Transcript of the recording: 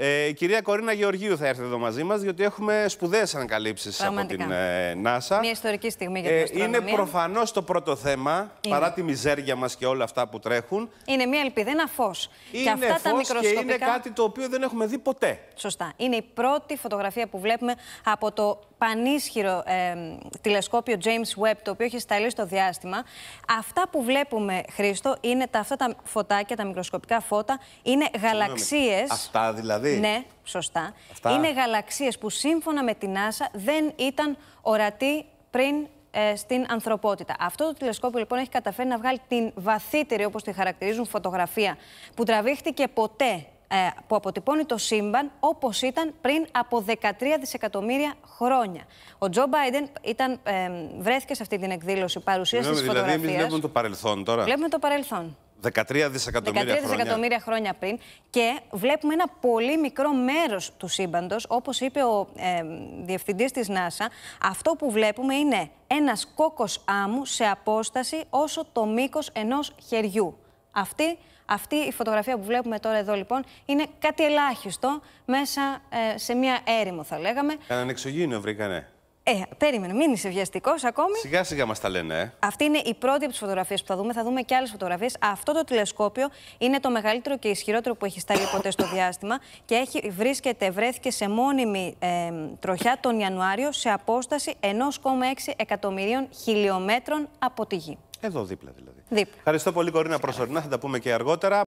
Ε, η κυρία Κορίνα Γεωργίου θα έρθει εδώ μαζί μας, διότι έχουμε σπουδαίες ανακαλύψεις από την ε, NASA. Μια ιστορική στιγμή για ε, την ε, Είναι προφανώς το πρώτο θέμα, παρά τη μιζέρια μας και όλα αυτά που τρέχουν. Είναι μια ελπίδα, ένα φως. και αυτά φως τα μικροσκοπικά... και είναι κάτι το οποίο δεν έχουμε δει ποτέ. Σωστά. Είναι η πρώτη φωτογραφία που βλέπουμε από το πανίσχυρο ε, τηλεσκόπιο James Webb, το οποίο έχει σταλεί στο διάστημα. Αυτά που βλέπουμε, Χρήστο, είναι τα, αυτά τα φωτάκια, τα μικροσκοπικά φώτα, είναι γαλαξίες. Αυτά δηλαδή Δηλαδή. Ναι, σωστά. Αυτά. Είναι γαλαξίες που σύμφωνα με την NASA δεν ήταν ορατοί πριν ε, στην ανθρωπότητα. Αυτό το τηλεσκόπιο λοιπόν έχει καταφέρει να βγάλει την βαθύτερη, όπως τη χαρακτηρίζουν, φωτογραφία που τραβήχτηκε ποτέ ε, που αποτυπώνει το σύμπαν όπως ήταν πριν από 13 δισεκατομμύρια χρόνια. Ο Τζο Μπάιντεν ε, βρέθηκε σε αυτή την εκδήλωση παρουσίας τη της δηλαδή, φωτογραφίας. Δηλαδή βλέπουμε το παρελθόν τώρα. Βλέπουμε το παρελθόν. 13 δισεκατομμύρια, χρόνια. πριν και βλέπουμε ένα πολύ μικρό μέρος του σύμπαντος. Όπως είπε ο ε, διευθυντής της NASA. αυτό που βλέπουμε είναι ένας κόκκος άμμου σε απόσταση όσο το μήκος ενός χεριού. Αυτή, αυτή η φωτογραφία που βλέπουμε τώρα εδώ λοιπόν είναι κάτι ελάχιστο μέσα ε, σε μια έρημο θα λέγαμε. Κάναν εξωγήινο βρήκανε. Ε, περίμενε, μην είσαι βιαστικός ακόμη. Σιγά σιγά μας τα λένε, ε. Αυτή είναι η πρώτη από τις φωτογραφίες που θα δούμε. Θα δούμε και άλλες φωτογραφίες. Αυτό το τηλεσκόπιο είναι το μεγαλύτερο και ισχυρότερο που έχει στάλει ποτέ στο διάστημα και έχει, βρίσκεται, βρέθηκε σε μόνιμη ε, τροχιά τον Ιανουάριο σε απόσταση 1,6 εκατομμυρίων χιλιόμετρων από τη γη. Εδώ δίπλα δηλαδή. Δίπλα. Ευχαριστώ πολύ, Κορίνα, προσωρινά. Θα τα πούμε και αργότερα.